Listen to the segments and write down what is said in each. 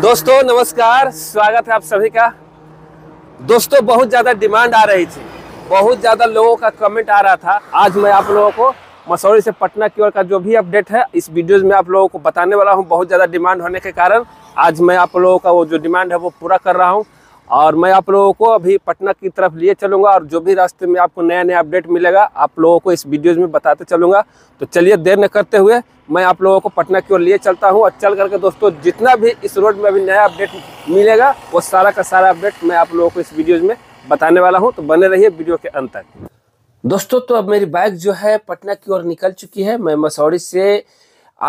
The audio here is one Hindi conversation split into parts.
दोस्तों नमस्कार स्वागत है आप सभी का दोस्तों बहुत ज़्यादा डिमांड आ रही थी बहुत ज़्यादा लोगों का कमेंट आ रहा था आज मैं आप लोगों को मसौरी से पटना की ओर का जो भी अपडेट है इस वीडियोज में आप लोगों को बताने वाला हूँ बहुत ज़्यादा डिमांड होने के कारण आज मैं आप लोगों का वो जो डिमांड है वो पूरा कर रहा हूँ और मैं आप लोगों को अभी पटना की तरफ लिए चलूँगा और जो भी रास्ते में आपको नया नया अपडेट मिलेगा आप लोगों को इस वीडियोज़ में बताते चलूँगा तो चलिए देर न करते हुए मैं आप लोगों को पटना की ओर लिए चलता हूँ और चल करके दोस्तों जितना भी इस रोड में अभी नया अपडेट मिलेगा वो सारा का सारा अपडेट मैं आप लोगों को इस वीडियो में बताने वाला हूँ तो बने रहिए वीडियो के अंत तक दोस्तों तो अब मेरी बाइक जो है पटना की ओर निकल चुकी है मैं मसौड़ी से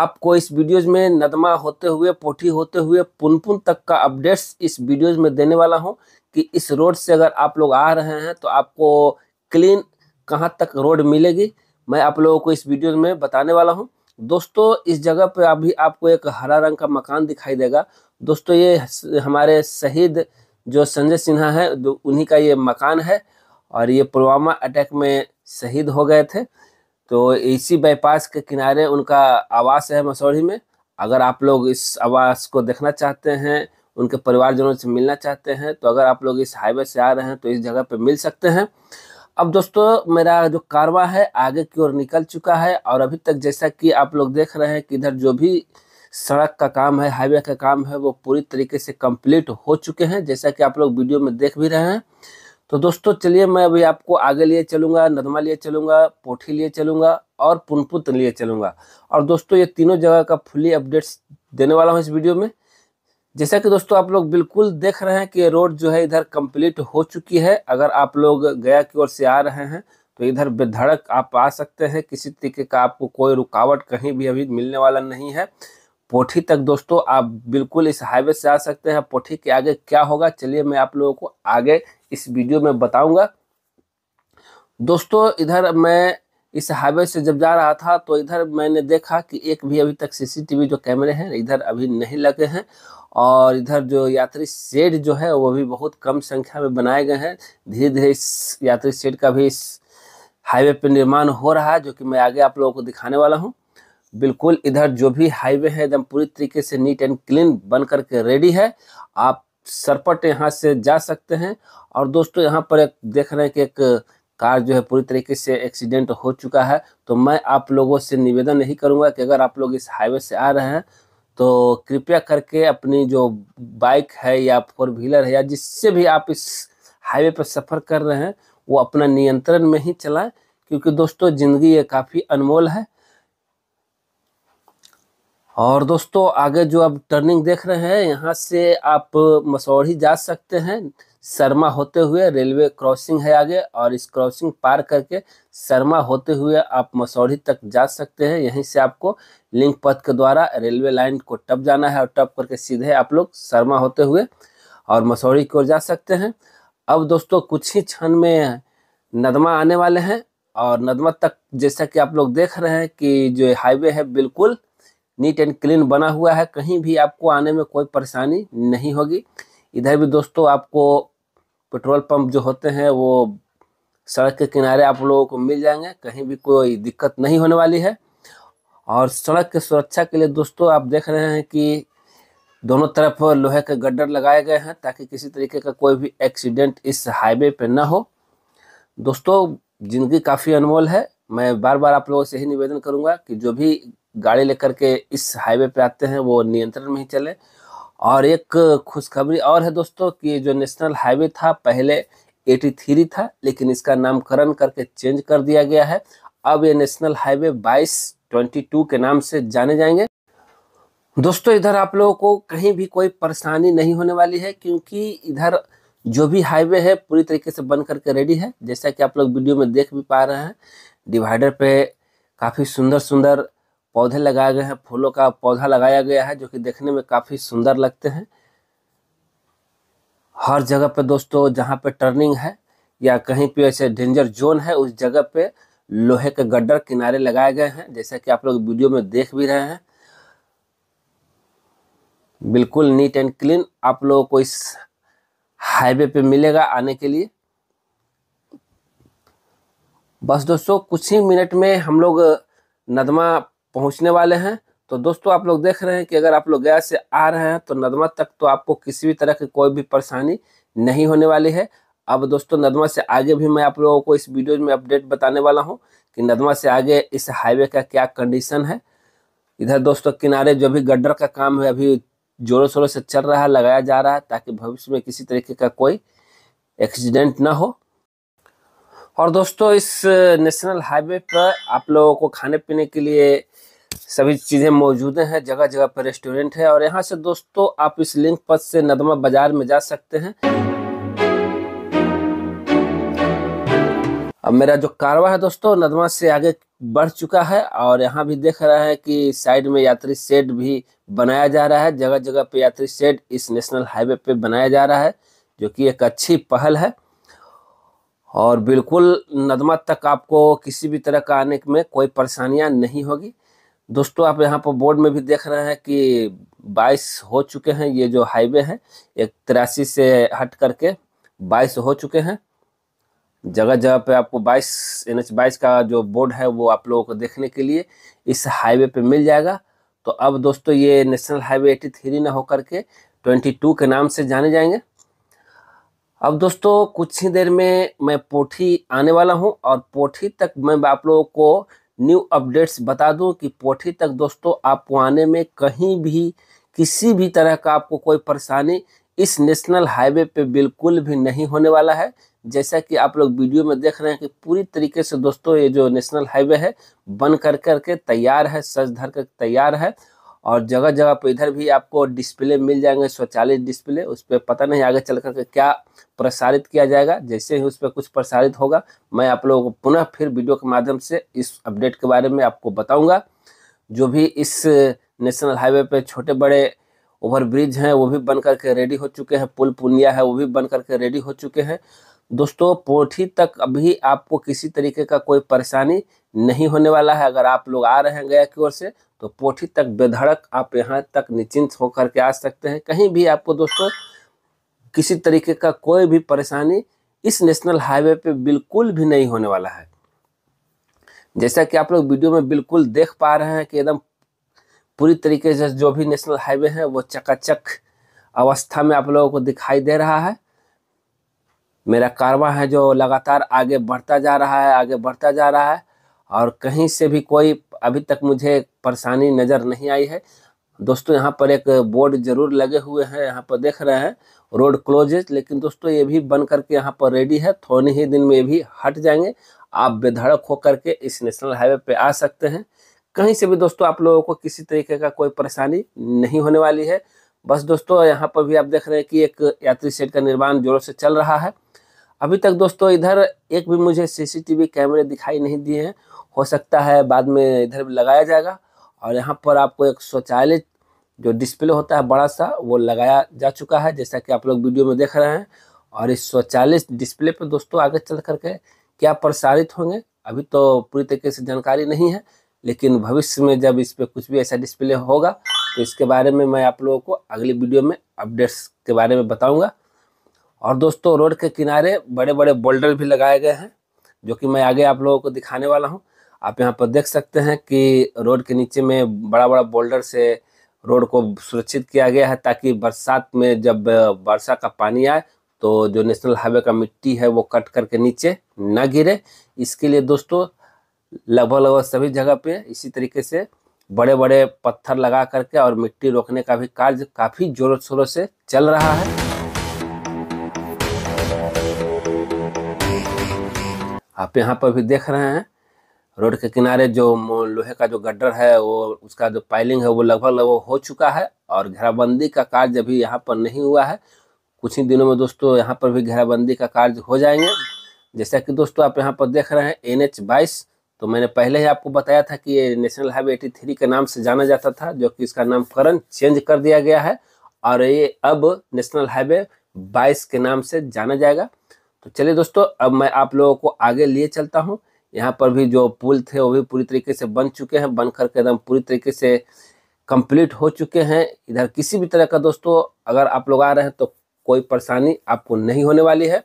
आपको इस वीडियोज में नदमा होते हुए पोठी होते हुए पुनपुन तक का अपडेट्स इस वीडियोज में देने वाला हूँ कि इस रोड से अगर आप लोग आ रहे हैं तो आपको क्लीन कहाँ तक रोड मिलेगी मैं आप लोगों को इस वीडियो में बताने वाला हूँ दोस्तों इस जगह पर अभी आपको एक हरा रंग का मकान दिखाई देगा दोस्तों ये हमारे शहीद जो संजय सिन्हा है उन्हीं का ये मकान है और ये पुलवामा अटैक में शहीद हो गए थे तो इसी बाईपास के किनारे उनका आवास है मसौढ़ी में अगर आप लोग इस आवास को देखना चाहते हैं उनके परिवारजनों से मिलना चाहते हैं तो अगर आप लोग इस हाईवे से आ रहे हैं तो इस जगह पर मिल सकते हैं अब दोस्तों मेरा जो कारवा है आगे की ओर निकल चुका है और अभी तक जैसा कि आप लोग देख रहे हैं कि इधर जो भी सड़क का काम है हाईवे का काम है वो पूरी तरीके से कंप्लीट हो चुके हैं जैसा कि आप लोग वीडियो में देख भी रहे हैं तो दोस्तों चलिए मैं अभी आपको आगे लिए चलूँगा नदमा लिए चलूँगा पोठी लिए चलूँगा और पुनपुत लिए चलूँगा और दोस्तों ये तीनों जगह का फुली अपडेट्स देने वाला हूँ इस वीडियो में जैसा कि दोस्तों आप लोग बिल्कुल देख रहे हैं कि रोड जो है इधर कंप्लीट हो चुकी है अगर आप लोग गया की ओर से आ रहे हैं तो इधर बेधड़क आप आ सकते हैं किसी तरीके का आपको कोई रुकावट कहीं भी अभी मिलने वाला नहीं है पोठी तक दोस्तों आप बिल्कुल इस हाईवे से आ सकते हैं पोठी के आगे क्या होगा चलिए मैं आप लोगों को आगे इस वीडियो में बताऊंगा दोस्तों इधर मैं इस हाईवे से जब जा रहा था तो इधर मैंने देखा कि एक भी अभी तक सीसीटीवी जो कैमरे हैं इधर अभी नहीं लगे हैं और इधर जो यात्री शेड जो है वो भी बहुत कम संख्या में बनाए गए हैं धीरे धीरे इस यात्री शेड का भी इस हाईवे पर निर्माण हो रहा है जो कि मैं आगे आप लोगों को दिखाने वाला हूँ बिल्कुल इधर जो भी हाईवे है एकदम पूरी तरीके से नीट एंड क्लीन बन करके रेडी है आप सरपट यहाँ से जा सकते हैं और दोस्तों यहाँ पर एक देख रहे हैं कि एक कार जो है पूरी तरीके से एक्सीडेंट हो चुका है तो मैं आप लोगों से निवेदन यही करूँगा कि अगर आप लोग इस हाईवे से आ रहे हैं तो कृपया करके अपनी जो बाइक है या फोर व्हीलर है या जिससे भी आप इस हाईवे पर सफ़र कर रहे हैं वो अपना नियंत्रण में ही चलाएं क्योंकि दोस्तों ज़िंदगी ये काफ़ी अनमोल है और दोस्तों आगे जो आप टर्निंग देख रहे हैं यहाँ से आप मसौढ़ी जा सकते हैं शर्मा होते हुए रेलवे क्रॉसिंग है आगे और इस क्रॉसिंग पार करके शर्मा होते हुए आप मसौढ़ी तक जा सकते हैं यहीं से आपको लिंक पथ के द्वारा रेलवे लाइन को टप जाना है और टप करके सीधे आप लोग शर्मा होते हुए और मसौढ़ी की ओर जा सकते हैं अब दोस्तों कुछ ही क्षण में नदमा आने वाले हैं और नदमा तक जैसा कि आप लोग देख रहे हैं कि जो हाईवे है बिल्कुल नीट एंड क्लीन बना हुआ है कहीं भी आपको आने में कोई परेशानी नहीं होगी इधर भी दोस्तों आपको पेट्रोल पंप जो होते हैं वो सड़क के किनारे आप लोगों को मिल जाएंगे कहीं भी कोई दिक्कत नहीं होने वाली है और सड़क के सुरक्षा के लिए दोस्तों आप देख रहे हैं कि दोनों तरफ लोहे के गड्ढर लगाए गए हैं ताकि किसी तरीके का कोई भी एक्सीडेंट इस हाईवे पर ना हो दोस्तों ज़िंदगी काफ़ी अनमोल है मैं बार बार आप लोगों से ही निवेदन करूंगा कि जो भी गाड़ी लेकर के इस हाईवे पर आते हैं वो नियंत्रण में ही चले और एक खुशखबरी और है दोस्तों कि जो नेशनल हाईवे था पहले 83 था लेकिन इसका नामकरण करके चेंज कर दिया गया है अब ये नेशनल हाईवे 2222 के नाम से जाने जाएंगे दोस्तों इधर आप लोगों को कहीं भी कोई परेशानी नहीं होने वाली है क्योंकि इधर जो भी हाईवे है पूरी तरीके से बन करके रेडी है जैसा कि आप लोग वीडियो में देख भी पा रहे हैं डिवाइडर पे काफ़ी सुंदर सुंदर पौधे लगाए गए हैं फूलों का पौधा लगाया गया है जो कि देखने में काफ़ी सुंदर लगते हैं हर जगह पे दोस्तों जहां पे टर्निंग है या कहीं पे ऐसे डेंजर जोन है उस जगह पे लोहे के गड्ढर किनारे लगाए गए हैं जैसा कि आप लोग वीडियो में देख भी रहे हैं बिल्कुल नीट एंड क्लीन आप लोगों को इस हाईवे पे मिलेगा आने के लिए बस दोस्तों कुछ ही मिनट में हम लोग नदमा पहुंचने वाले हैं तो दोस्तों आप लोग देख रहे हैं कि अगर आप लोग गया से आ रहे हैं तो नदमा तक तो आपको किसी भी तरह की कोई भी परेशानी नहीं होने वाली है अब दोस्तों नदमा से आगे भी मैं आप लोगों को इस वीडियो में अपडेट बताने वाला हूँ कि नदमा से आगे इस हाईवे का क्या कंडीशन है इधर दोस्तों किनारे जो भी गड्ढर का काम है अभी जोरों शोरों से चल रहा है लगाया जा रहा है ताकि भविष्य में किसी तरीके का कोई एक्सीडेंट ना हो और दोस्तों इस नेशनल हाईवे पर आप लोगों को खाने पीने के लिए सभी चीज़ें मौजूद हैं जगह जगह पर रेस्टोरेंट है और यहाँ से दोस्तों आप इस लिंक पर से नदमा बाज़ार में जा सकते हैं अब मेरा जो कारवा है दोस्तों नदमा से आगे बढ़ चुका है और यहाँ भी देख रहा है कि साइड में यात्री सेट भी बनाया जा रहा है जगह जगह पे यात्री सेट इस नेशनल हाईवे पे बनाया जा रहा है जो कि एक अच्छी पहल है और बिल्कुल नदमा तक आपको किसी भी तरह का आने में कोई परेशानियाँ नहीं होगी दोस्तों आप यहाँ पर बोर्ड में भी देख रहे हैं कि 22 हो चुके हैं ये जो हाईवे है एक तिरासी से हट करके 22 हो चुके हैं जगह जगह पे आपको 22 एन एच बाईस का जो बोर्ड है वो आप लोगों को देखने के लिए इस हाईवे पे मिल जाएगा तो अब दोस्तों ये नेशनल हाईवे 83 ना होकर के 22 के नाम से जाने जाएंगे अब दोस्तों कुछ ही देर में मैं पोठी आने वाला हूँ और पोठी तक मैं आप लोगों को न्यू अपडेट्स बता दूं कि पोठी तक दोस्तों आपको आने में कहीं भी किसी भी तरह का आपको कोई परेशानी इस नेशनल हाईवे पे बिल्कुल भी नहीं होने वाला है जैसा कि आप लोग वीडियो में देख रहे हैं कि पूरी तरीके से दोस्तों ये जो नेशनल हाईवे है बन कर करके तैयार है सज धर कर तैयार है और जगह जगह पर इधर भी आपको डिस्प्ले मिल जाएंगे स्वचालित डिस्प्ले उस पर पता नहीं आगे चल करके क्या प्रसारित किया जाएगा जैसे ही उस पर कुछ प्रसारित होगा मैं आप लोगों को पुनः फिर वीडियो के माध्यम से इस अपडेट के बारे में आपको बताऊँगा जो भी इस नेशनल हाईवे पर छोटे बड़े ओवर ब्रिज हैं वो भी बन करके रेडी हो चुके हैं पुल पुनिया है वो भी बन करके रेडी हो चुके हैं दोस्तों पोठी तक अभी आपको किसी तरीके का कोई परेशानी नहीं होने वाला है अगर आप लोग आ रहे हैं गया की ओर से तो पोठी तक बेधड़क आप यहाँ तक निश्चिंत होकर के आ सकते हैं कहीं भी आपको दोस्तों किसी तरीके का कोई भी परेशानी इस नेशनल हाईवे पे बिल्कुल भी नहीं होने वाला है जैसा कि आप लोग वीडियो में बिल्कुल देख पा रहे हैं कि एकदम पूरी तरीके से जो भी नेशनल हाईवे है वो चकाचक अवस्था में आप लोगों को दिखाई दे रहा है मेरा कारवा है जो लगातार आगे बढ़ता जा रहा है आगे बढ़ता जा रहा है और कहीं से भी कोई अभी तक मुझे परेशानी नज़र नहीं आई है दोस्तों यहाँ पर एक बोर्ड जरूर लगे हुए हैं यहाँ पर देख रहे हैं रोड क्लोजेज लेकिन दोस्तों ये भी बन करके यहाँ पर रेडी है थोड़े ही दिन में ये भी हट जाएंगे आप बेधड़क होकर के इस नेशनल हाईवे पे आ सकते हैं कहीं से भी दोस्तों आप लोगों को किसी तरीके का कोई परेशानी नहीं होने वाली है बस दोस्तों यहाँ पर भी आप देख रहे हैं कि एक यात्री सेट का निर्माण जोरों से चल रहा है अभी तक दोस्तों इधर एक भी मुझे सीसीटीवी कैमरे दिखाई नहीं दिए हैं हो सकता है बाद में इधर भी लगाया जाएगा और यहाँ पर आपको एक शौचालय जो डिस्प्ले होता है बड़ा सा वो लगाया जा चुका है जैसा कि आप लोग वीडियो में देख रहे हैं और इस शौचालय डिस्प्ले पर दोस्तों आगे चल करके क्या प्रसारित होंगे अभी तो पूरी तरीके से जानकारी नहीं है लेकिन भविष्य में जब इस पर कुछ भी ऐसा डिस्प्ले होगा तो इसके बारे में मैं आप लोगों को अगली वीडियो में अपडेट्स के बारे में बताऊँगा और दोस्तों रोड के किनारे बड़े बड़े बोल्डर भी लगाए गए हैं जो कि मैं आगे आप लोगों को दिखाने वाला हूँ आप यहाँ पर देख सकते हैं कि रोड के नीचे में बड़ा बड़ा बोल्डर से रोड को सुरक्षित किया गया है ताकि बरसात में जब वर्षा का पानी आए तो जो नेशनल हाईवे का मिट्टी है वो कट करके नीचे न गिरे इसके लिए दोस्तों लगभग लगभग सभी जगह पे इसी तरीके से बड़े बड़े पत्थर लगा करके और मिट्टी रोकने का भी कार्य काफ़ी जोरों शोरों से चल रहा है आप यहाँ पर भी देख रहे हैं रोड के किनारे जो लोहे का जो गड्ढर है वो उसका जो पाइलिंग है वो लगभग लगभग हो चुका है और घेराबंदी का कार्य अभी यहाँ पर नहीं हुआ है कुछ ही दिनों में दोस्तों यहाँ पर भी घेराबंदी का कार्य हो जाएंगे जैसा कि दोस्तों आप यहाँ पर देख रहे हैं एन एच बाईस तो मैंने पहले ही आपको बताया था कि ये नेशनल हाईवे एटी थ्री के नाम से जाना जाता था जो कि इसका नामकरण चेंज कर दिया गया है और ये अब नेशनल हाईवे बाईस के नाम से जाना जाएगा तो चलिए दोस्तों अब मैं आप लोगों को आगे लिए चलता हूँ यहाँ पर भी जो पुल थे वो भी पूरी तरीके से बन चुके हैं बन करके एकदम पूरी तरीके से कंप्लीट हो चुके हैं इधर किसी भी तरह का दोस्तों अगर आप लोग आ रहे हैं तो कोई परेशानी आपको नहीं होने वाली है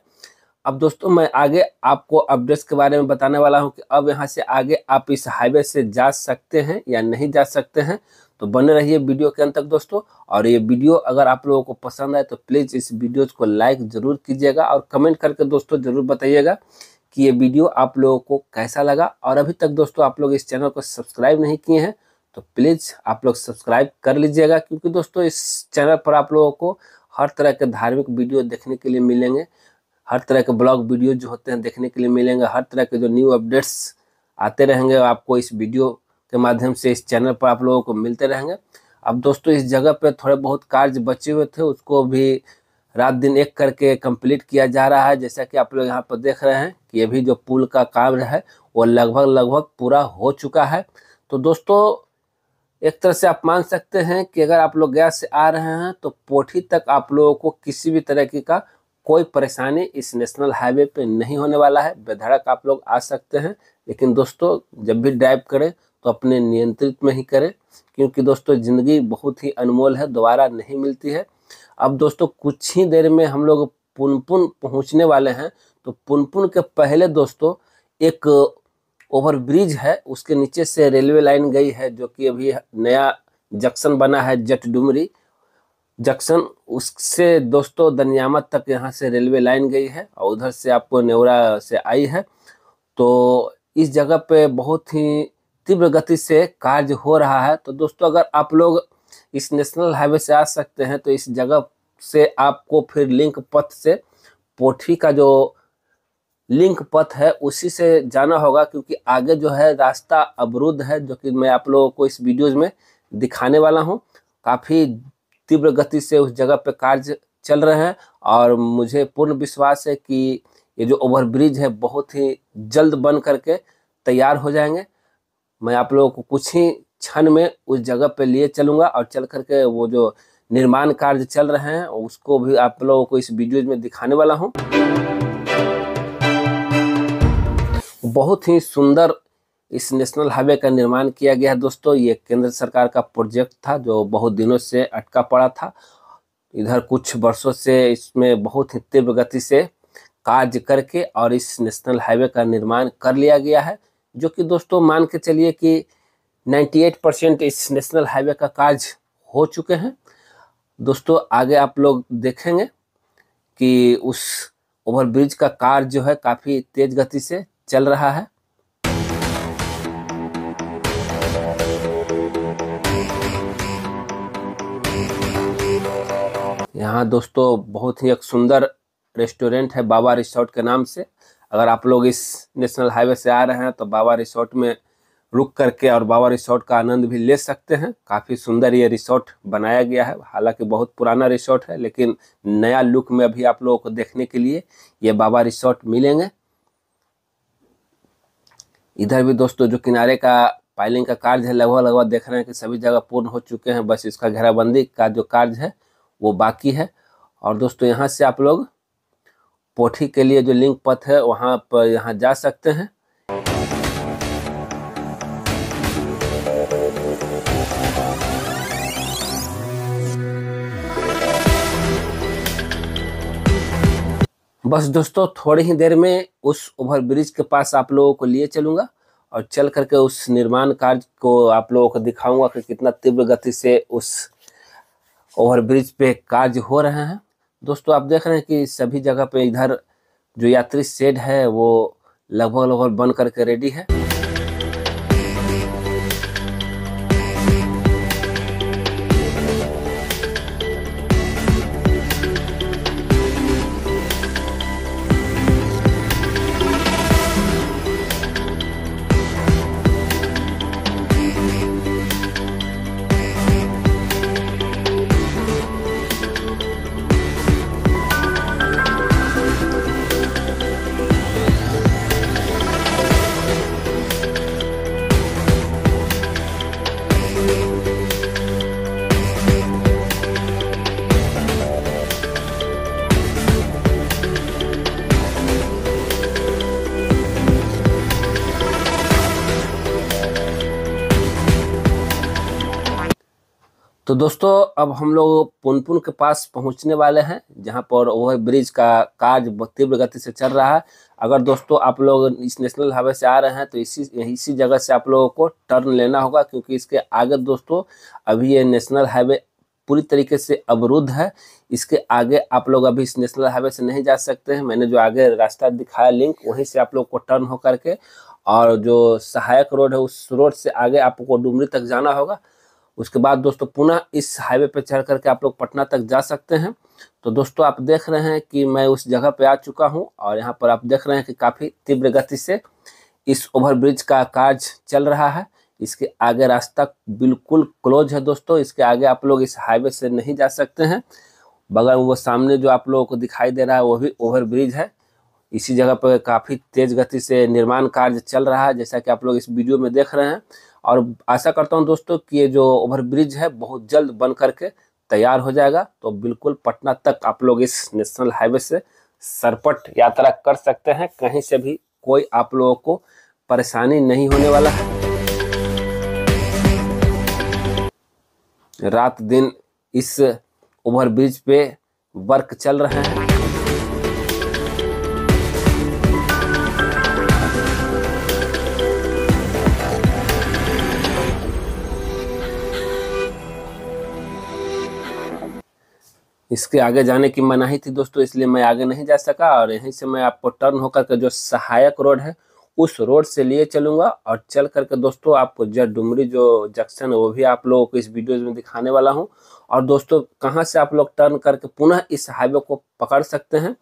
अब दोस्तों मैं आगे आपको अपडेट्स के बारे में बताने वाला हूं कि अब यहां से आगे आप इस हाईवे से जा सकते हैं या नहीं जा सकते हैं तो बने रहिए वीडियो के अंत तक दोस्तों और ये वीडियो अगर आप लोगों को पसंद आए तो प्लीज़ इस वीडियो को लाइक ज़रूर कीजिएगा और कमेंट करके दोस्तों ज़रूर बताइएगा कि ये वीडियो आप लोगों को कैसा लगा और अभी तक दोस्तों आप लोग इस चैनल को सब्सक्राइब नहीं किए हैं तो प्लीज़ आप लोग सब्सक्राइब कर लीजिएगा क्योंकि दोस्तों इस चैनल पर आप लोगों को हर तरह के धार्मिक वीडियो देखने के लिए मिलेंगे हर तरह के ब्लॉग वीडियो जो होते हैं देखने के लिए मिलेंगे हर तरह के जो न्यू अपडेट्स आते रहेंगे आपको इस वीडियो के माध्यम से इस चैनल पर आप लोगों को मिलते रहेंगे अब दोस्तों इस जगह पर थोड़े बहुत कार्य बचे हुए थे उसको भी रात दिन एक करके कंप्लीट किया जा रहा है जैसा कि आप लोग यहाँ पर देख रहे हैं कि अभी जो पुल का काम है वो लगभग लगभग पूरा हो चुका है तो दोस्तों एक तरह से आप मान सकते हैं कि अगर आप लोग गया से आ रहे हैं तो पोठी तक आप लोगों को किसी भी तरह की का कोई परेशानी इस नेशनल हाईवे पे नहीं होने वाला है बेधड़क आप लोग आ सकते हैं लेकिन दोस्तों जब भी ड्राइव करें तो अपने नियंत्रित में ही करें क्योंकि दोस्तों ज़िंदगी बहुत ही अनमोल है दोबारा नहीं मिलती है अब दोस्तों कुछ ही देर में हम लोग पुनपुन पहुंचने वाले हैं तो पुनपुन के पहले दोस्तों एक ओवरब्रिज है उसके नीचे से रेलवे लाइन गई है जो कि अभी नया जंक्शन बना है जट डुमरी जंक्शन उससे दोस्तों दनियामत तक यहाँ से रेलवे लाइन गई है और उधर से आपको नेवरा से आई है तो इस जगह पे बहुत ही तीव्र गति से कार्य हो रहा है तो दोस्तों अगर आप लोग इस नेशनल हाईवे से आ सकते हैं तो इस जगह से आपको फिर लिंक पथ से पोठी का जो लिंक पथ है उसी से जाना होगा क्योंकि आगे जो है रास्ता अवरुद्ध है जो कि मैं आप लोगों को इस वीडियोज में दिखाने वाला हूँ काफ़ी तीव्र गति से उस जगह पे कार्य चल रहे हैं और मुझे पूर्ण विश्वास है कि ये जो ओवरब्रिज है बहुत ही जल्द बन करके तैयार हो जाएंगे मैं आप लोगों को कुछ ही क्षण में उस जगह पे लिए चलूँगा और चल करके वो जो निर्माण कार्य चल रहे हैं उसको भी आप लोगों को इस वीडियो में दिखाने वाला हूँ बहुत ही सुंदर इस नेशनल हाईवे का निर्माण किया गया है दोस्तों ये केंद्र सरकार का प्रोजेक्ट था जो बहुत दिनों से अटका पड़ा था इधर कुछ वर्षों से इसमें बहुत ही तीव्र गति से कार्य करके और इस नेशनल हाईवे का निर्माण कर लिया गया है जो कि दोस्तों मान के चलिए कि 98 परसेंट इस नेशनल हाईवे का कार्य हो चुके हैं दोस्तों आगे आप लोग देखेंगे कि उस ओवरब्रिज का कार्य जो है काफ़ी तेज़ गति से चल रहा है यहाँ दोस्तों बहुत ही एक सुंदर रेस्टोरेंट है बाबा रिसोर्ट के नाम से अगर आप लोग इस नेशनल हाईवे से आ रहे हैं तो बाबा रिसोर्ट में रुक करके और बाबा रिसोर्ट का आनंद भी ले सकते हैं काफ़ी सुंदर ये रिसोर्ट बनाया गया है हालांकि बहुत पुराना रिसोर्ट है लेकिन नया लुक में अभी आप लोगों को देखने के लिए ये बाबा रिसोर्ट मिलेंगे इधर भी दोस्तों जो किनारे का पाइलिंग का कार्य है लगभग लगभग देख रहे हैं कि सभी जगह पूर्ण हो चुके हैं बस इसका घेराबंदी का जो कार्य है वो बाकी है और दोस्तों यहाँ से आप लोग पोठी के लिए जो लिंक पथ है वहाँ पर यहाँ जा सकते हैं बस दोस्तों थोड़ी ही देर में उस ओवर ब्रिज के पास आप लोगों को लिए चलूंगा और चल करके उस निर्माण कार्य को आप लोगों को दिखाऊंगा कि कितना तीव्र गति से उस ओवरब्रिज पे कार्य हो रहे हैं दोस्तों आप देख रहे हैं कि सभी जगह पे इधर जो यात्री शेड है वो लगभग लगभग बन करके रेडी है तो दोस्तों अब हम लोग पुनपुन के पास पहुंचने वाले हैं जहां पर वह ब्रिज का कार्य तीव्र गति से चल रहा है अगर दोस्तों आप लोग इस नेशनल हाईवे से आ रहे हैं तो इसी इसी जगह से आप लोगों को टर्न लेना होगा क्योंकि इसके आगे दोस्तों अभी ये नेशनल हाईवे पूरी तरीके से अवरुद्ध है इसके आगे आप लोग अभी इस नेशनल हाईवे से नहीं जा सकते हैं मैंने जो आगे रास्ता दिखाया लिंक वहीं से आप लोग को टर्न होकर के और जो सहायक रोड है उस रोड से आगे आपको डुमरी तक जाना होगा उसके बाद दोस्तों पुनः इस हाईवे पर चढ़ करके आप लोग पटना तक जा सकते हैं तो दोस्तों आप देख रहे हैं कि मैं उस जगह पर आ चुका हूं और यहां पर आप देख रहे हैं कि काफ़ी तीव्र गति से इस ओवरब्रिज का कार्य चल रहा है इसके आगे रास्ता बिल्कुल क्लोज है दोस्तों इसके आगे आप लोग इस हाईवे से नहीं जा सकते हैं बगल वो सामने जो आप लोगों को दिखाई दे रहा है वो भी ओवरब्रिज है इसी जगह पर काफ़ी तेज़ गति से निर्माण कार्य चल रहा है जैसा कि आप लोग इस वीडियो में देख रहे हैं और आशा करता हूँ दोस्तों कि ये जो ओवरब्रिज है बहुत जल्द बन करके तैयार हो जाएगा तो बिल्कुल पटना तक आप लोग इस नेशनल हाईवे से सरपट यात्रा कर सकते हैं कहीं से भी कोई आप लोगों को परेशानी नहीं होने वाला है रात दिन इस ओवरब्रिज पे वर्क चल रहे हैं इसके आगे जाने की मनाही थी दोस्तों इसलिए मैं आगे नहीं जा सका और यहीं से मैं आपको टर्न होकर के जो सहायक रोड है उस रोड से लिए चलूँगा और चल करके दोस्तों आपको जट डुमरी जो जंक्शन है वो भी आप लोगों को इस वीडियोज में दिखाने वाला हूँ और दोस्तों कहाँ से आप लोग टर्न करके पुनः इस हाईवे को पकड़ सकते हैं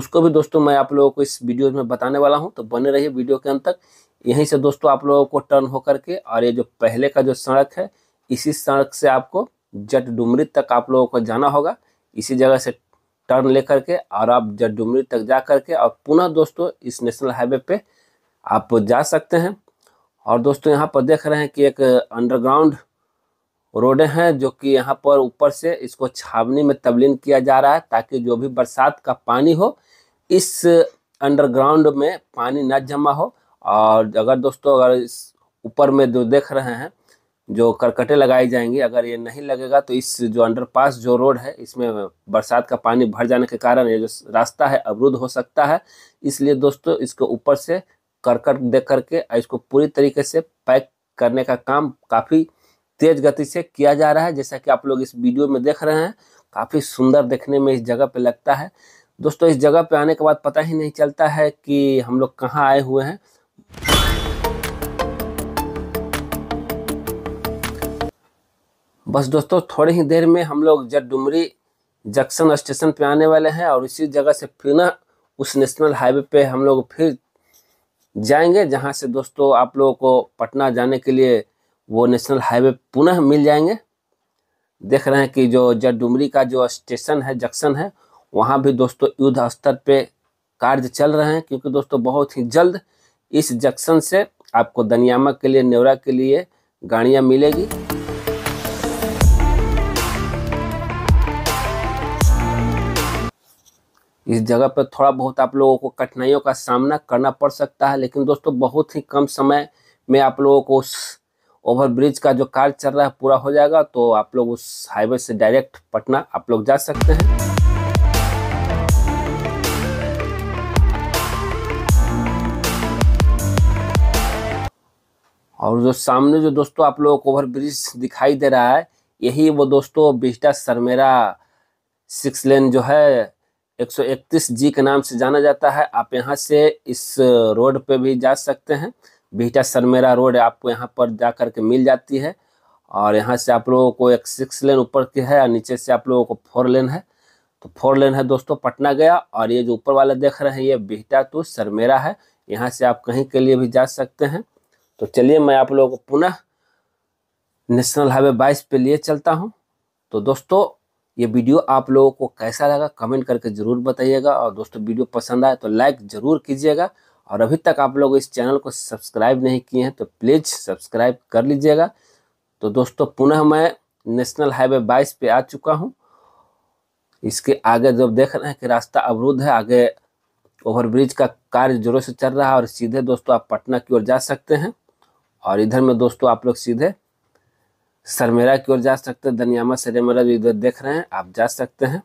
उसको भी दोस्तों मैं आप लोगों को इस वीडियोज में बताने वाला हूँ तो बने रहिए वीडियो के अंत तक यहीं से दोस्तों आप लोगों को टर्न हो के और ये जो पहले का जो सड़क है इसी सड़क से आपको जट डुमरी तक आप लोगों को जाना होगा इसी जगह से टर्न लेकर के और आप जडुमरी तक जा करके और पुनः दोस्तों इस नेशनल हाईवे पे आप जा सकते हैं और दोस्तों यहाँ पर देख रहे हैं कि एक अंडरग्राउंड रोडें हैं जो कि यहाँ पर ऊपर से इसको छावनी में तबलीन किया जा रहा है ताकि जो भी बरसात का पानी हो इस अंडरग्राउंड में पानी न जमा हो और अगर दोस्तों अगर इस ऊपर में जो देख रहे हैं जो करकटे लगाई जाएंगी अगर ये नहीं लगेगा तो इस जो अंडरपास जो रोड है इसमें बरसात का पानी भर जाने के कारण ये जो रास्ता है अवरुद्ध हो सकता है इसलिए दोस्तों इसको ऊपर से करकट दे करके इसको पूरी तरीके से पैक करने का काम काफ़ी तेज गति से किया जा रहा है जैसा कि आप लोग इस वीडियो में देख रहे हैं काफ़ी सुंदर देखने में इस जगह पर लगता है दोस्तों इस जगह पर आने के बाद पता ही नहीं चलता है कि हम लोग कहाँ आए हुए हैं बस दोस्तों थोड़ी ही देर में हम लोग जट डुमरी जंक्शन स्टेशन पे आने वाले हैं और इसी जगह से फिर ना उस नेशनल हाईवे पे हम लोग फिर जाएंगे जहाँ से दोस्तों आप लोगों को पटना जाने के लिए वो नेशनल हाईवे पुनः मिल जाएंगे देख रहे हैं कि जो जट डुमरी का जो स्टेशन है जंक्शन है वहाँ भी दोस्तों युद्ध स्तर पर कार्य चल रहे हैं क्योंकि दोस्तों बहुत ही जल्द इस जंक्शन से आपको दनियामा के लिए नेवरा के लिए गाड़ियाँ मिलेगी इस जगह पर थोड़ा बहुत आप लोगों को कठिनाइयों का सामना करना पड़ सकता है लेकिन दोस्तों बहुत ही कम समय में आप लोगों को उस ओवरब्रिज का जो कार्य चल रहा है पूरा हो जाएगा तो आप लोग उस हाईवे से डायरेक्ट पटना आप लोग जा सकते हैं और जो सामने जो दोस्तों आप लोगों को ओवर ब्रिज दिखाई दे रहा है यही वो दोस्तों बिस्टा सरमेरा सिक्स लेन जो है 131 जी के नाम से जाना जाता है आप यहाँ से इस रोड पे भी जा सकते हैं बीटा सरमेरा रोड आपको यहाँ पर जा कर के मिल जाती है और यहाँ से आप लोगों को एक सिक्स लेन ऊपर की है और नीचे से आप लोगों को फोर लेन है तो फोर लेन है दोस्तों पटना गया और ये जो ऊपर वाला देख रहे हैं ये बिहटा टू सरमेरा है यहाँ से आप कहीं के लिए भी जा सकते हैं तो चलिए मैं आप लोगों को पुनः नेशनल हाईवे बाईस पे लिए चलता हूँ तो दोस्तों ये वीडियो आप लोगों को कैसा लगा कमेंट करके ज़रूर बताइएगा और दोस्तों वीडियो पसंद आए तो लाइक ज़रूर कीजिएगा और अभी तक आप लोग इस चैनल को सब्सक्राइब नहीं किए हैं तो प्लीज़ सब्सक्राइब कर लीजिएगा तो दोस्तों पुनः मैं नेशनल हाईवे बाईस पे आ चुका हूँ इसके आगे जब देख रहे हैं कि रास्ता अवरुद्ध है आगे ओवरब्रिज का कार्य जोरों से चल रहा है और सीधे दोस्तों आप पटना की ओर जा सकते हैं और इधर में दोस्तों आप लोग सीधे सरमेरा की ओर जा सकते हैं दनियामा सरेमरा भी इधर देख रहे हैं आप जा सकते हैं